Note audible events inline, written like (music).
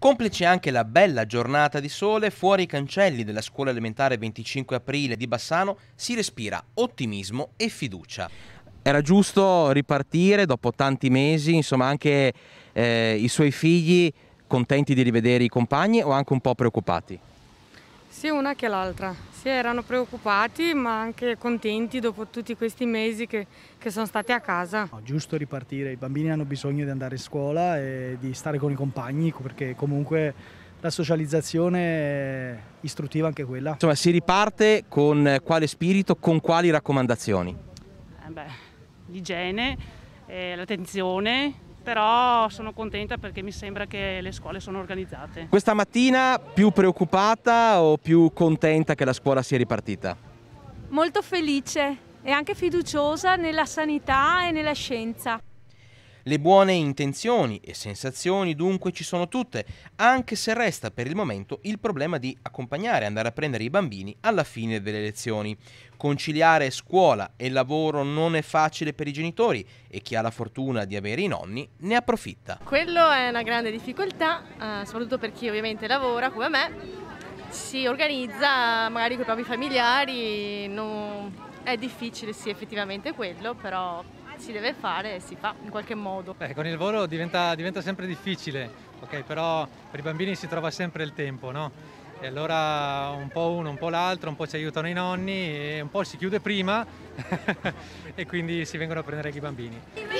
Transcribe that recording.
Complice anche la bella giornata di sole, fuori i cancelli della scuola elementare 25 aprile di Bassano si respira ottimismo e fiducia. Era giusto ripartire dopo tanti mesi, insomma anche eh, i suoi figli contenti di rivedere i compagni o anche un po' preoccupati? sia una che l'altra. Sì, erano preoccupati ma anche contenti dopo tutti questi mesi che, che sono stati a casa. No, giusto ripartire, i bambini hanno bisogno di andare a scuola e di stare con i compagni perché comunque la socializzazione istruttiva anche quella. Insomma, si riparte con quale spirito, con quali raccomandazioni? Eh l'igiene, eh, l'attenzione, però sono contenta perché mi sembra che le scuole sono organizzate. Questa mattina più preoccupata o più contenta che la scuola sia ripartita? Molto felice e anche fiduciosa nella sanità e nella scienza. Le buone intenzioni e sensazioni dunque ci sono tutte, anche se resta per il momento il problema di accompagnare e andare a prendere i bambini alla fine delle lezioni. Conciliare scuola e lavoro non è facile per i genitori e chi ha la fortuna di avere i nonni ne approfitta. Quello è una grande difficoltà, eh, soprattutto per chi ovviamente lavora come me, si organizza magari con i propri familiari, non... è difficile sì effettivamente quello, però si deve fare e si fa in qualche modo. Beh, con il volo diventa, diventa sempre difficile, okay, però per i bambini si trova sempre il tempo, no? E allora un po' uno, un po' l'altro, un po' ci aiutano i nonni e un po' si chiude prima (laughs) e quindi si vengono a prendere anche i bambini.